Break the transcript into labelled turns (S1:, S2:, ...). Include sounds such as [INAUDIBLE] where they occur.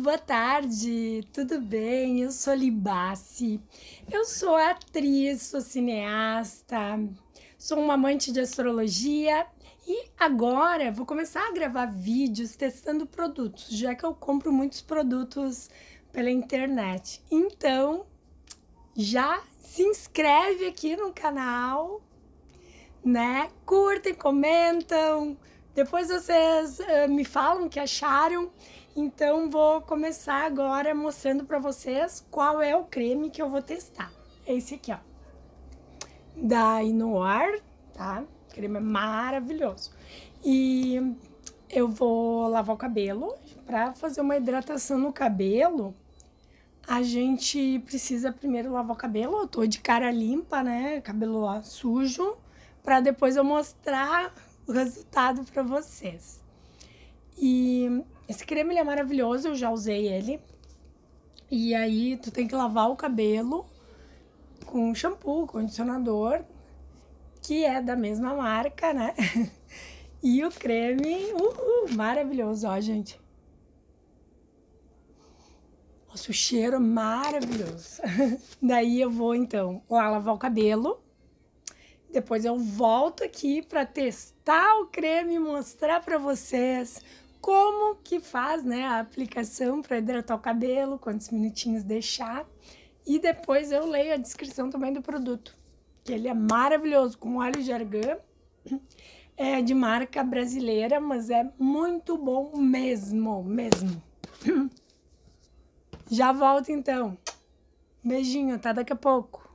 S1: boa tarde, tudo bem? Eu sou Libassi, eu sou atriz, sou cineasta, sou uma amante de astrologia e agora vou começar a gravar vídeos testando produtos, já que eu compro muitos produtos pela internet. Então, já se inscreve aqui no canal, né? Curtem, comentam, depois vocês uh, me falam o que acharam. Então vou começar agora mostrando para vocês qual é o creme que eu vou testar. É esse aqui, ó. Da Inoar, tá? O creme é maravilhoso. E eu vou lavar o cabelo. Para fazer uma hidratação no cabelo, a gente precisa primeiro lavar o cabelo. Eu tô de cara limpa, né? Cabelo ó, sujo. para depois eu mostrar o resultado para vocês. E esse creme ele é maravilhoso, eu já usei ele. E aí tu tem que lavar o cabelo com shampoo, condicionador, que é da mesma marca, né? [LAUGHS] e o creme, uhul, maravilhoso, ó, gente. Nossa, o cheiro é maravilhoso. [LAUGHS] Daí eu vou então lá lavar o cabelo depois eu volto aqui para testar o creme e mostrar para vocês como que faz né, a aplicação para hidratar o cabelo, quantos minutinhos deixar. E depois eu leio a descrição também do produto, que ele é maravilhoso, com óleo de argan. É de marca brasileira, mas é muito bom mesmo, mesmo. Já volto então. Beijinho, tá daqui a pouco.